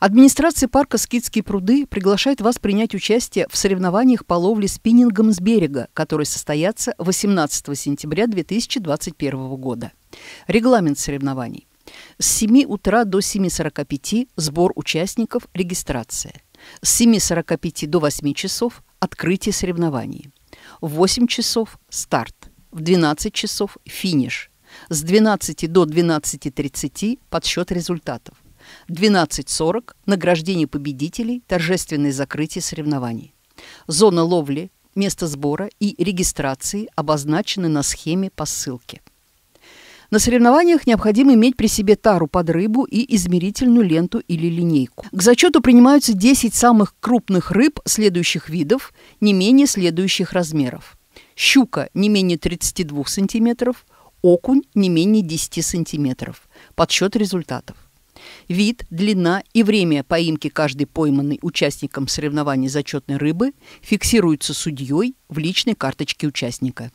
Администрация парка «Скидские пруды» приглашает вас принять участие в соревнованиях по ловле спиннингом с берега, которые состоятся 18 сентября 2021 года. Регламент соревнований. С 7 утра до 7.45 сбор участников, регистрация. С 7.45 до 8 часов открытие соревнований. В 8 часов старт. В 12 часов финиш. С 12 до 12.30 подсчет результатов. 12.40 – награждение победителей, торжественное закрытие соревнований. Зона ловли, место сбора и регистрации обозначены на схеме по ссылке. На соревнованиях необходимо иметь при себе тару под рыбу и измерительную ленту или линейку. К зачету принимаются 10 самых крупных рыб следующих видов, не менее следующих размеров. Щука не менее 32 см, окунь не менее 10 см. Подсчет результатов вид, длина и время поимки каждой пойманной участником соревнований зачетной рыбы фиксируются судьей в личной карточке участника.